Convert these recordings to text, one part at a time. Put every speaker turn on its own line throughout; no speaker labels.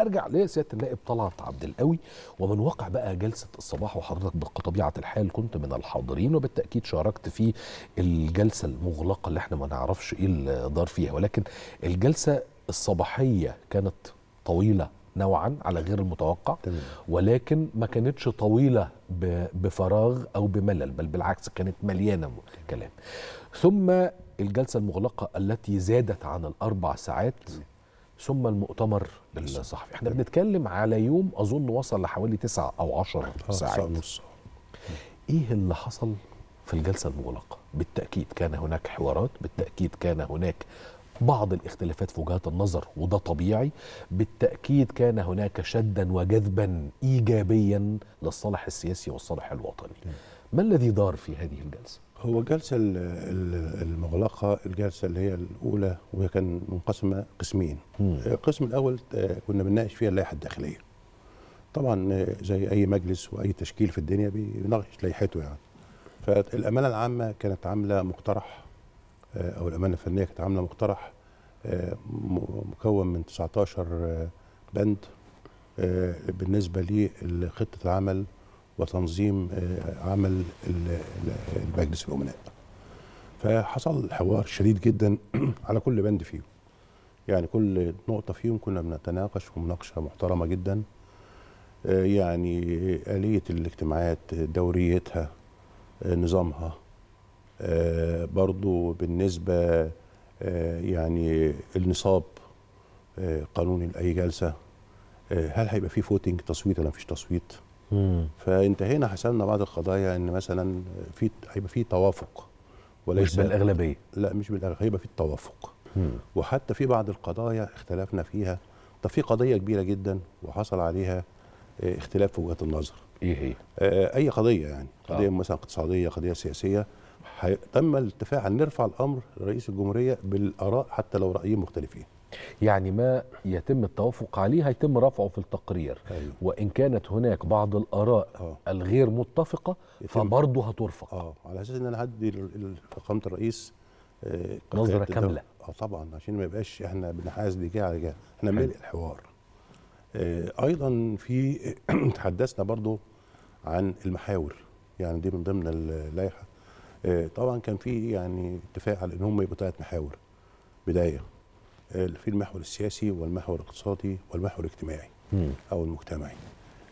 ارجع لسياده النائب طلعت عبد القوي ومن واقع بقى جلسه الصباح وحضرتك بطبيعه الحال كنت من الحاضرين وبالتاكيد شاركت في الجلسه المغلقه اللي احنا ما نعرفش ايه اللي دار فيها ولكن الجلسه الصباحيه كانت طويله نوعا على غير المتوقع تمام. ولكن ما كانتش طويله بفراغ او بملل بل بالعكس كانت مليانه كلام ثم الجلسه المغلقه التي زادت عن الاربع ساعات ثم المؤتمر الصحفي احنا بنتكلم على يوم اظن وصل لحوالي تسعة او عشر آه، ساعات ايه اللي حصل في الجلسه المغلقه بالتاكيد كان هناك حوارات بالتاكيد كان هناك بعض الاختلافات في وجهات النظر وده طبيعي بالتاكيد كان هناك شدا وجذبا ايجابيا للصالح السياسي والصالح الوطني
ما الذي دار في هذه الجلسه هو الجلسة المغلقة الجلسة اللي هي الأولى وهي كان منقسمة قسمين القسم الأول آه، كنا بنناقش فيها اللائحة الداخلية طبعا آه، زي أي مجلس وأي تشكيل في الدنيا بيناقش لائحته يعني فالأمانة العامة كانت عاملة مقترح آه، أو الأمانة الفنية كانت عاملة مقترح مكون من 19 بند بالنسبة لخطة العمل وتنظيم آه، عمل المجلس الامناء فحصل حوار شديد جدا على كل بند فيهم يعني كل نقطة فيهم كنا بنتناقش ومناقشة محترمة جدا آه، يعني آلية الاجتماعات دوريتها آه، نظامها برضو بالنسبة يعني النصاب قانون لأي جلسة هل هيبقى فيه فوتنج تصويت ولا مفيش تصويت فانتهينا حسابنا بعض القضايا ان مثلا في هيبقى في توافق وليس مش بالاغلبيه لا مش بالاغلبيه هيبقى في التوافق وحتى في بعض القضايا اختلفنا فيها طب في قضيه كبيره جدا وحصل عليها آه، اختلاف في وجهه النظر ايه هي؟ آه، آه، اي قضيه يعني قضيه آه. مثلا اقتصاديه قضيه سياسيه تم الاتفاق ان نرفع الامر لرئيس الجمهوريه بالاراء حتى لو رايين مختلفين يعني ما يتم التوافق عليه هيتم
رفعه في التقرير أيوه. وان كانت هناك بعض الاراء أوه. الغير متفقه
فبرضه هترفق اه على اساس ان انا هدي فخامه الرئيس آه نظره كامله اه طبعا عشان ما يبقاش احنا بنحاز لجهه على جهه احنا ملء الحوار آه ايضا في تحدثنا برضه عن المحاور يعني دي من ضمن اللائحه آه طبعا كان في يعني اتفاق على ان هم يبقوا ثلاث محاور بدايه في المحور السياسي والمحور الاقتصادي والمحور الاجتماعي او المجتمعي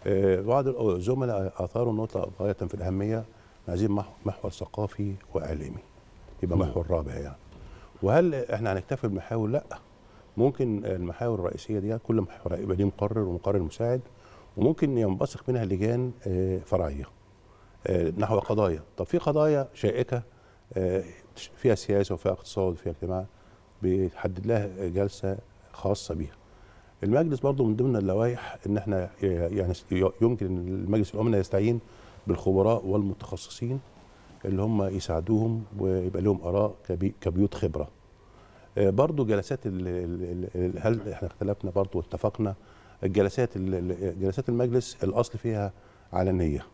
آه، بعض الزملاء اثاروا نقطه غايه في الاهميه عايزين محور ثقافي واعلامي يبقى محور رابع يعني وهل احنا هنكتفي بالمحاور؟ لا ممكن المحاور الرئيسيه دي كل محور يبقى ليه مقرر ومقرر مساعد وممكن ينبثق منها لجان آه، فرعيه آه، نحو قضايا طب في قضايا شائكه فيها سياسه وفيها اقتصاد وفيها اجتماع بيحدد لها جلسه خاصه بيها المجلس برضه من ضمن اللوائح ان احنا يعني يمكن ان المجلس الامنه يستعين بالخبراء والمتخصصين اللي هم يساعدوهم ويبقى لهم اراء كبيوت خبره آه، برضه جلسات هل احنا اختلفنا برضه واتفقنا الجلسات جلسات المجلس الاصل فيها علنيه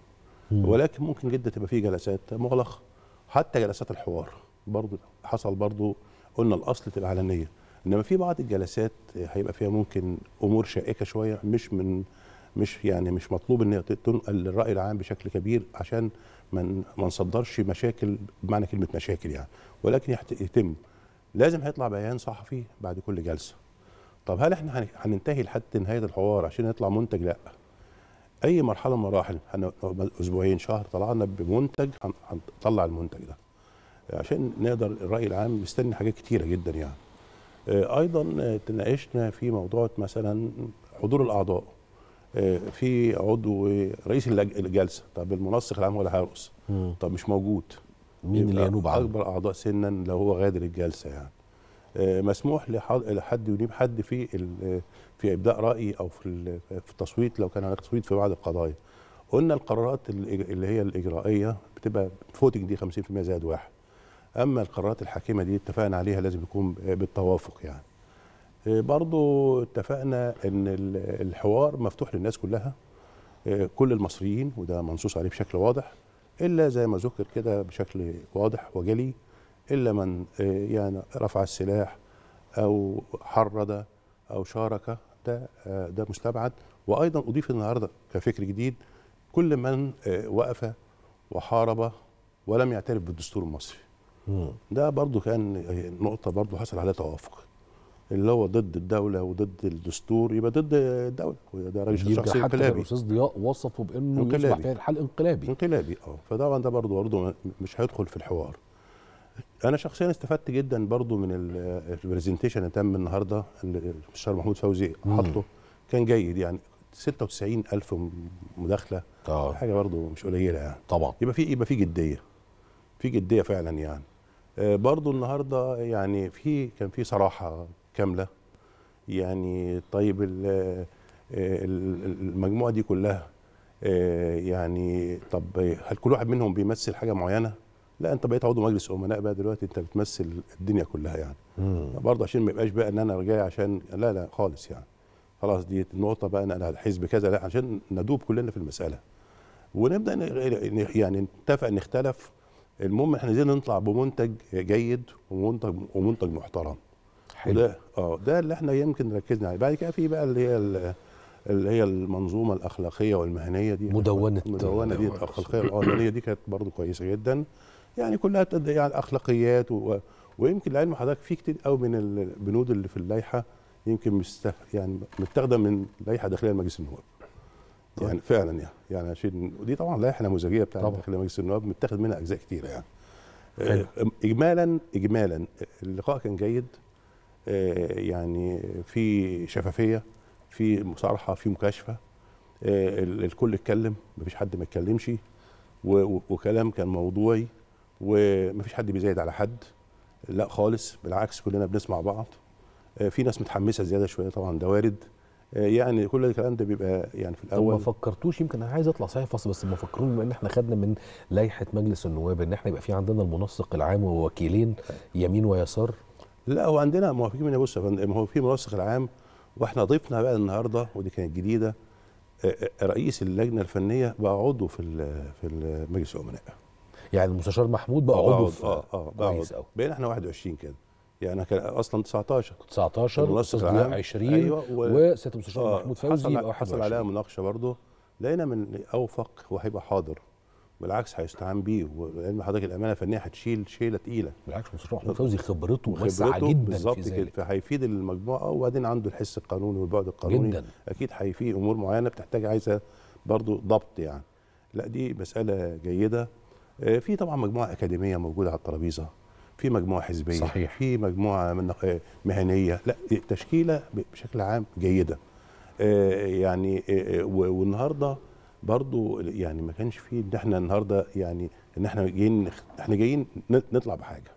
ولكن ممكن جدا تبقى في جلسات مغلقه حتى جلسات الحوار برضه حصل برضه قلنا الاصل تبقى علنيه انما في بعض الجلسات هيبقى فيها ممكن امور شائكه شويه مش من مش يعني مش مطلوب ان تنقل للراي العام بشكل كبير عشان ما نصدرش مشاكل بمعنى كلمه مشاكل يعني ولكن يتم لازم هيطلع بيان صحفي بعد كل جلسه طب هل احنا هننتهي لحد نهايه الحوار عشان يطلع منتج لا اي مرحله من المراحل اسبوعين شهر طلعنا بمنتج هنطلع المنتج ده عشان نقدر الراي العام مستني حاجات كتيره جدا يعني آه، ايضا آه، تناقشنا في موضوع مثلا حضور الاعضاء آه، في عضو رئيس الجلسه طب المنسق العام ولا هيرقص طب مش موجود مين اللي ينوب عنه اكبر اعضاء سنا لو هو غادر الجلسه يعني مسموح لحد ينيب حد في في ابداء راي او في في التصويت لو كان هناك تصويت في بعض القضايا قلنا القرارات اللي هي الاجرائيه بتبقى فوتنج دي 50% زائد واحد اما القرارات الحاكمه دي اتفقنا عليها لازم يكون بالتوافق يعني آه، برضو اتفقنا ان الحوار مفتوح للناس كلها آه، كل المصريين وده منصوص عليه بشكل واضح الا زي ما ذكر كده بشكل واضح وجلي الا من آه، يعني رفع السلاح او حرض او شارك ده ده مستبعد وايضا اضيف النهارده كفكر جديد كل من وقف وحارب ولم يعترف بالدستور المصري ده برضو كان نقطه برضو حصل عليها توافق اللي هو ضد الدوله وضد الدستور يبقى ضد الدوله وده راجل شخصي انقلابي الاستاذ
ضياء وصفه بانه انقلابي. يصبح في
الحال انقلابي انقلابي اه فطبعا ده برضو برضه مش هيدخل في الحوار انا شخصيا استفدت جدا برضو من البرزنتيشن اللي تم النهارده اللي الشيخ محمود فوزي حاطه كان جيد يعني 96 ألف مداخله طبعا. آه. حاجه برضو مش قليله يعني طبعا يبقى في يبقى في جديه في جديه فعلا يعني آه، برضو النهارده يعني في كان في صراحه كامله يعني طيب آه، المجموعه دي كلها آه، يعني طب هل كل واحد منهم بيمثل حاجه معينه؟ لا انت بقيت عضو مجلس امناء بقى دلوقتي انت بتمثل الدنيا كلها يعني برضه عشان ما يبقاش بقى ان انا جاي عشان لا لا خالص يعني خلاص دي النقطه بقى انا الحزب كذا لا عشان ندوب كلنا في المساله ونبدا يعني نتفق نختلف المهم احنا عايزين نطلع بمنتج جيد ومنتج ومنتج محترم حلو اه ده اللي احنا يمكن ركزنا عليه بعد كده في بقى اللي هي اللي هي المنظومه الاخلاقيه والمهنيه دي مدونه مدونه دي الاخلاقيه والمهنيه دي كانت برضو كويسه جدا يعني كلها يعني الاخلاقيات و... ويمكن لعلم حضرتك في كتير قوي من البنود اللي في اللائحه يمكن مستف... يعني متاخده من لائحه داخليه لمجلس النواب يعني طيب. يعني فعلا يعني يعني عشان ودي طبعا لائحه نموذجيه بتاعت داخل مجلس النواب متاخد منها اجزاء كثيره يعني آه، اجمالا اجمالا اللقاء كان جيد آه، يعني في شفافيه في مصارحه في مكاشفه آه، الكل اتكلم مفيش حد ما اتكلمش وكلام كان موضوعي ومفيش حد بيزايد على حد لا خالص بالعكس كلنا بنسمع بعض في ناس متحمسه زياده شويه طبعا ده وارد يعني كل الكلام ده بيبقى يعني في الاول ما
فكرتوش يمكن انا عايز اطلع صحيح فصل بس ما فكرون بما ان احنا خدنا من
لائحه مجلس النواب ان احنا يبقى في عندنا المنسق العام ووكيلين يمين ويسار لا هو عندنا ما هو في من بص ما هو في منسق العام واحنا ضفنا بقى النهارده ودي كانت جديده آه، آه، رئيس اللجنه الفنيه بقى عضو في في مجلس الامناء يعني المستشار محمود بقى اه، عضو اه اه بقى عضو بقينا احنا 21 كده يعني انا كان اصلا 19 19 والاستاذ ضياء 20 ايوه وسياده
المستشار آه محمود فوزي حصل, حصل عليها
مناقشه برضه لقينا من اوفق وهيبقى حاضر بالعكس هيستعان بيه وعلم حضرتك الامانه الفنيه هتشيل شيله تقيله بالعكس المستشار
محمود فوزي خبرته واسعه جدا بالظبط كده
فهيفيد المجموعه وبعدين عنده الحس القانوني والبعد القانوني جدا اكيد هيفيد امور معينه بتحتاج عايزه برضه ضبط يعني لا دي مساله جيده آه، في طبعا مجموعه اكاديميه موجوده على الترابيزه في مجموعه حزبيه صحيح. في مجموعه مهنيه لا تشكيله بشكل عام جيده آه، يعني آه، آه، والنهارده برضو يعني ما كانش فيه ان احنا النهارده يعني ان احنا جايين احنا جايين نطلع بحاجه